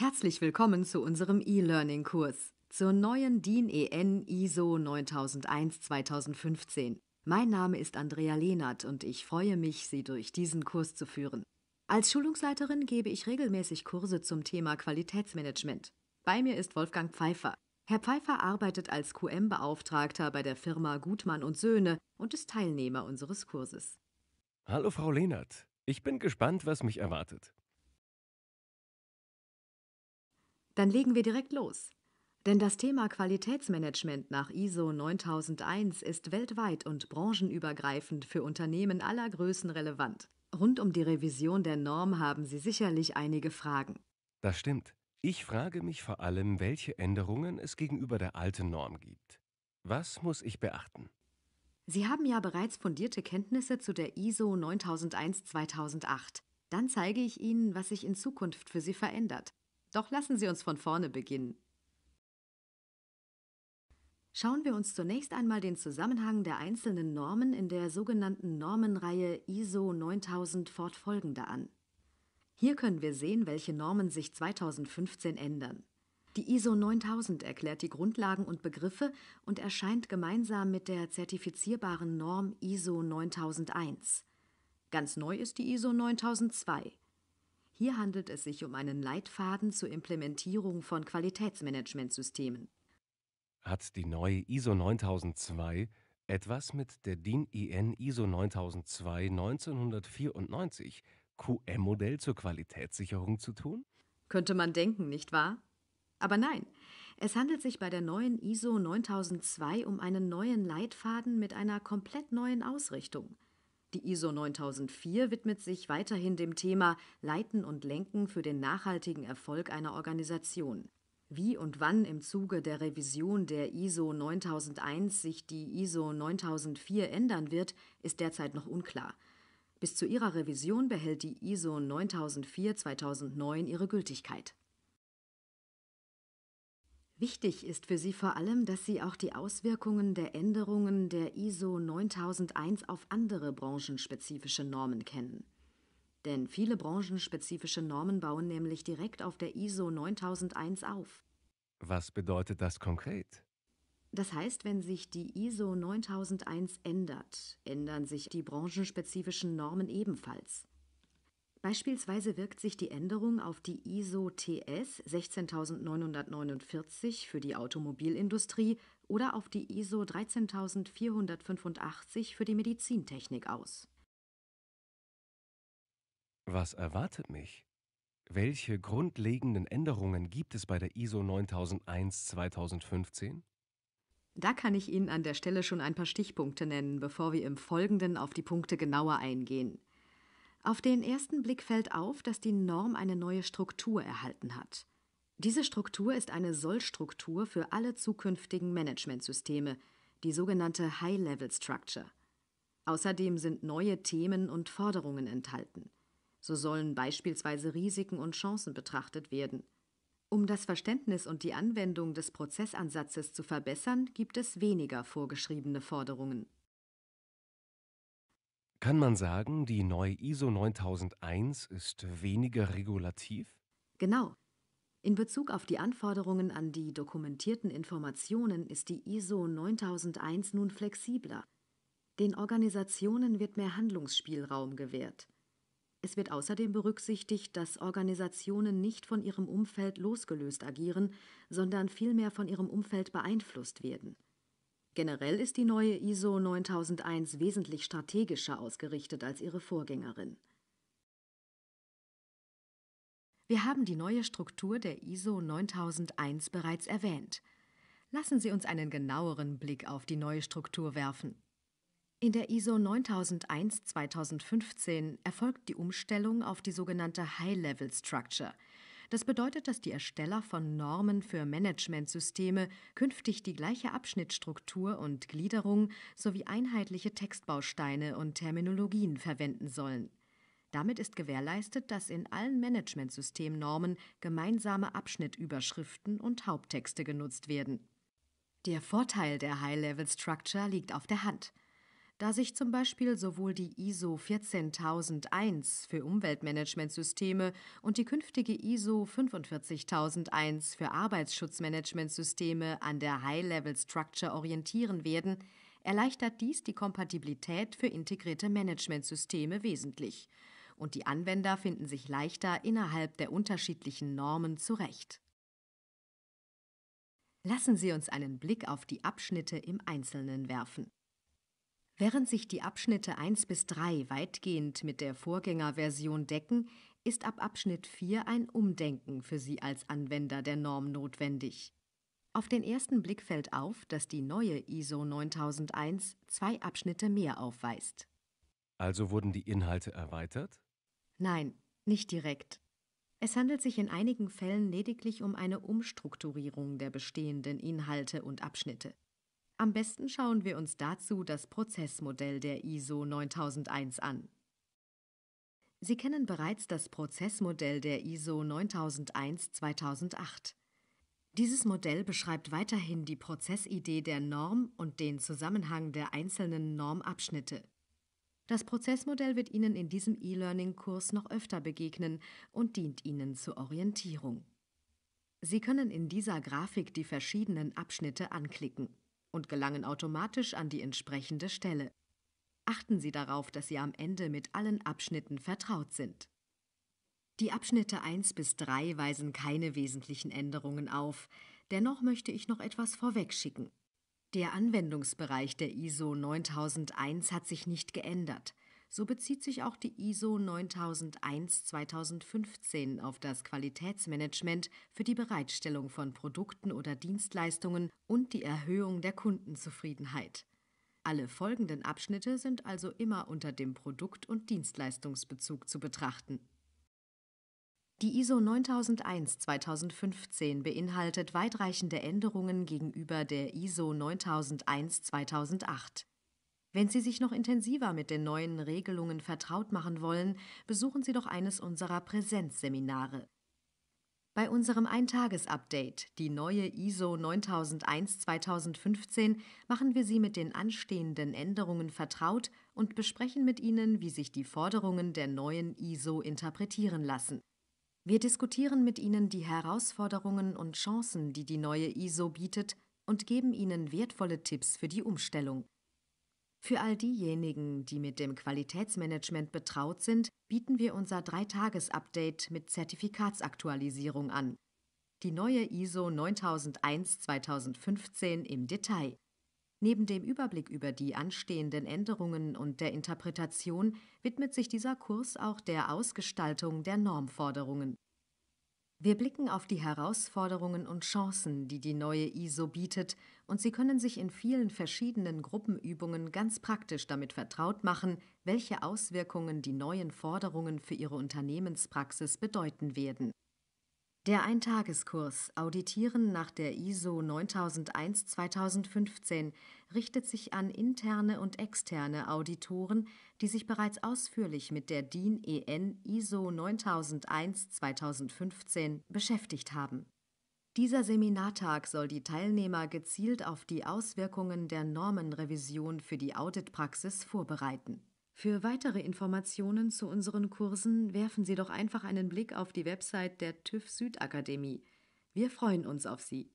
Herzlich willkommen zu unserem E-Learning-Kurs zur neuen DIN EN ISO 9001-2015. Mein Name ist Andrea Lehnert und ich freue mich, Sie durch diesen Kurs zu führen. Als Schulungsleiterin gebe ich regelmäßig Kurse zum Thema Qualitätsmanagement. Bei mir ist Wolfgang Pfeiffer. Herr Pfeiffer arbeitet als QM-Beauftragter bei der Firma Gutmann und Söhne und ist Teilnehmer unseres Kurses. Hallo Frau Lehnert, ich bin gespannt, was mich erwartet. Dann legen wir direkt los. Denn das Thema Qualitätsmanagement nach ISO 9001 ist weltweit und branchenübergreifend für Unternehmen aller Größen relevant. Rund um die Revision der Norm haben Sie sicherlich einige Fragen. Das stimmt. Ich frage mich vor allem, welche Änderungen es gegenüber der alten Norm gibt. Was muss ich beachten? Sie haben ja bereits fundierte Kenntnisse zu der ISO 9001 2008. Dann zeige ich Ihnen, was sich in Zukunft für Sie verändert. Doch lassen Sie uns von vorne beginnen. Schauen wir uns zunächst einmal den Zusammenhang der einzelnen Normen in der sogenannten Normenreihe ISO 9000 fortfolgende an. Hier können wir sehen, welche Normen sich 2015 ändern. Die ISO 9000 erklärt die Grundlagen und Begriffe und erscheint gemeinsam mit der zertifizierbaren Norm ISO 9001. Ganz neu ist die ISO 9002. Hier handelt es sich um einen Leitfaden zur Implementierung von Qualitätsmanagementsystemen. Hat die neue ISO 9002 etwas mit der DIN IN ISO 9002 1994 QM-Modell zur Qualitätssicherung zu tun? Könnte man denken, nicht wahr? Aber nein, es handelt sich bei der neuen ISO 9002 um einen neuen Leitfaden mit einer komplett neuen Ausrichtung. Die ISO 9004 widmet sich weiterhin dem Thema Leiten und Lenken für den nachhaltigen Erfolg einer Organisation. Wie und wann im Zuge der Revision der ISO 9001 sich die ISO 9004 ändern wird, ist derzeit noch unklar. Bis zu ihrer Revision behält die ISO 9004 2009 ihre Gültigkeit Wichtig ist für Sie vor allem, dass Sie auch die Auswirkungen der Änderungen der ISO 9001 auf andere branchenspezifische Normen kennen. Denn viele branchenspezifische Normen bauen nämlich direkt auf der ISO 9001 auf. Was bedeutet das konkret? Das heißt, wenn sich die ISO 9001 ändert, ändern sich die branchenspezifischen Normen ebenfalls. Beispielsweise wirkt sich die Änderung auf die ISO TS 16949 für die Automobilindustrie oder auf die ISO 13485 für die Medizintechnik aus. Was erwartet mich? Welche grundlegenden Änderungen gibt es bei der ISO 9001 2015? Da kann ich Ihnen an der Stelle schon ein paar Stichpunkte nennen, bevor wir im Folgenden auf die Punkte genauer eingehen. Auf den ersten Blick fällt auf, dass die Norm eine neue Struktur erhalten hat. Diese Struktur ist eine Sollstruktur für alle zukünftigen Managementsysteme, die sogenannte High-Level Structure. Außerdem sind neue Themen und Forderungen enthalten. So sollen beispielsweise Risiken und Chancen betrachtet werden. Um das Verständnis und die Anwendung des Prozessansatzes zu verbessern, gibt es weniger vorgeschriebene Forderungen. Kann man sagen, die neue ISO 9001 ist weniger regulativ? Genau. In Bezug auf die Anforderungen an die dokumentierten Informationen ist die ISO 9001 nun flexibler. Den Organisationen wird mehr Handlungsspielraum gewährt. Es wird außerdem berücksichtigt, dass Organisationen nicht von ihrem Umfeld losgelöst agieren, sondern vielmehr von ihrem Umfeld beeinflusst werden. Generell ist die neue ISO 9001 wesentlich strategischer ausgerichtet als ihre Vorgängerin. Wir haben die neue Struktur der ISO 9001 bereits erwähnt. Lassen Sie uns einen genaueren Blick auf die neue Struktur werfen. In der ISO 9001 2015 erfolgt die Umstellung auf die sogenannte High-Level Structure – das bedeutet, dass die Ersteller von Normen für Managementsysteme künftig die gleiche Abschnittstruktur und Gliederung sowie einheitliche Textbausteine und Terminologien verwenden sollen. Damit ist gewährleistet, dass in allen Managementsystemnormen gemeinsame Abschnittüberschriften und Haupttexte genutzt werden. Der Vorteil der High-Level-Structure liegt auf der Hand – da sich zum Beispiel sowohl die ISO 14001 für Umweltmanagementsysteme und die künftige ISO 45001 für Arbeitsschutzmanagementsysteme an der High-Level Structure orientieren werden, erleichtert dies die Kompatibilität für integrierte Managementsysteme wesentlich. Und die Anwender finden sich leichter innerhalb der unterschiedlichen Normen zurecht. Lassen Sie uns einen Blick auf die Abschnitte im Einzelnen werfen. Während sich die Abschnitte 1 bis 3 weitgehend mit der Vorgängerversion decken, ist ab Abschnitt 4 ein Umdenken für Sie als Anwender der Norm notwendig. Auf den ersten Blick fällt auf, dass die neue ISO 9001 zwei Abschnitte mehr aufweist. Also wurden die Inhalte erweitert? Nein, nicht direkt. Es handelt sich in einigen Fällen lediglich um eine Umstrukturierung der bestehenden Inhalte und Abschnitte. Am besten schauen wir uns dazu das Prozessmodell der ISO 9001 an. Sie kennen bereits das Prozessmodell der ISO 9001-2008. Dieses Modell beschreibt weiterhin die Prozessidee der Norm und den Zusammenhang der einzelnen Normabschnitte. Das Prozessmodell wird Ihnen in diesem E-Learning-Kurs noch öfter begegnen und dient Ihnen zur Orientierung. Sie können in dieser Grafik die verschiedenen Abschnitte anklicken und gelangen automatisch an die entsprechende Stelle. Achten Sie darauf, dass Sie am Ende mit allen Abschnitten vertraut sind. Die Abschnitte 1 bis 3 weisen keine wesentlichen Änderungen auf. Dennoch möchte ich noch etwas vorwegschicken. Der Anwendungsbereich der ISO 9001 hat sich nicht geändert. So bezieht sich auch die ISO 9001-2015 auf das Qualitätsmanagement für die Bereitstellung von Produkten oder Dienstleistungen und die Erhöhung der Kundenzufriedenheit. Alle folgenden Abschnitte sind also immer unter dem Produkt- und Dienstleistungsbezug zu betrachten. Die ISO 9001 2015 beinhaltet weitreichende Änderungen gegenüber der ISO 9001 2008. Wenn Sie sich noch intensiver mit den neuen Regelungen vertraut machen wollen, besuchen Sie doch eines unserer Präsenzseminare. Bei unserem Eintages-Update, die neue ISO 9001-2015, machen wir Sie mit den anstehenden Änderungen vertraut und besprechen mit Ihnen, wie sich die Forderungen der neuen ISO interpretieren lassen. Wir diskutieren mit Ihnen die Herausforderungen und Chancen, die die neue ISO bietet, und geben Ihnen wertvolle Tipps für die Umstellung. Für all diejenigen, die mit dem Qualitätsmanagement betraut sind, bieten wir unser dreitages update mit Zertifikatsaktualisierung an. Die neue ISO 9001-2015 im Detail. Neben dem Überblick über die anstehenden Änderungen und der Interpretation widmet sich dieser Kurs auch der Ausgestaltung der Normforderungen. Wir blicken auf die Herausforderungen und Chancen, die die neue ISO bietet, und Sie können sich in vielen verschiedenen Gruppenübungen ganz praktisch damit vertraut machen, welche Auswirkungen die neuen Forderungen für Ihre Unternehmenspraxis bedeuten werden. Der Eintageskurs Auditieren nach der ISO 9001-2015 richtet sich an interne und externe Auditoren, die sich bereits ausführlich mit der DIN EN ISO 9001-2015 beschäftigt haben. Dieser Seminartag soll die Teilnehmer gezielt auf die Auswirkungen der Normenrevision für die Auditpraxis vorbereiten für weitere Informationen zu unseren Kursen werfen Sie doch einfach einen Blick auf die Website der TÜV Südakademie. Wir freuen uns auf Sie.